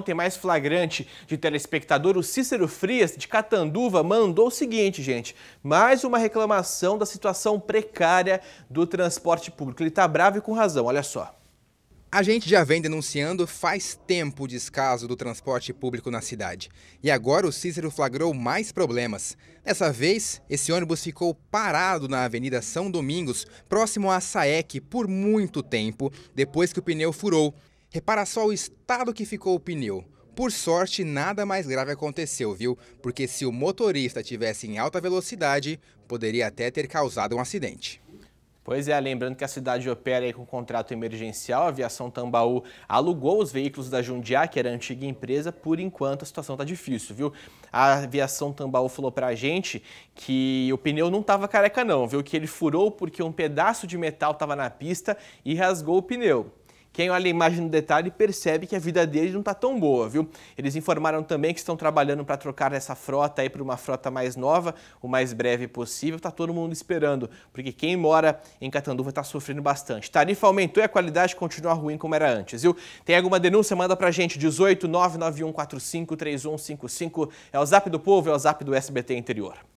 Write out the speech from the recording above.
Ontem mais flagrante de telespectador, o Cícero Frias, de Catanduva, mandou o seguinte, gente. Mais uma reclamação da situação precária do transporte público. Ele está bravo e com razão, olha só. A gente já vem denunciando faz tempo o descaso do transporte público na cidade. E agora o Cícero flagrou mais problemas. Dessa vez, esse ônibus ficou parado na Avenida São Domingos, próximo à SAEC, por muito tempo, depois que o pneu furou. Repara só o estado que ficou o pneu. Por sorte, nada mais grave aconteceu, viu? Porque se o motorista tivesse em alta velocidade, poderia até ter causado um acidente. Pois é, lembrando que a cidade opera com contrato emergencial, a aviação Tambaú alugou os veículos da Jundia, que era a antiga empresa, por enquanto a situação está difícil, viu? A aviação Tambaú falou para a gente que o pneu não estava careca não, viu? Que ele furou porque um pedaço de metal estava na pista e rasgou o pneu. Quem olha a imagem no detalhe percebe que a vida deles não está tão boa, viu? Eles informaram também que estão trabalhando para trocar essa frota aí para uma frota mais nova, o mais breve possível. Está todo mundo esperando, porque quem mora em Catanduva está sofrendo bastante. Tarifa aumentou e a qualidade continua ruim como era antes, viu? Tem alguma denúncia? Manda para a gente, 18 991453155. É o Zap do Povo, é o Zap do SBT Interior.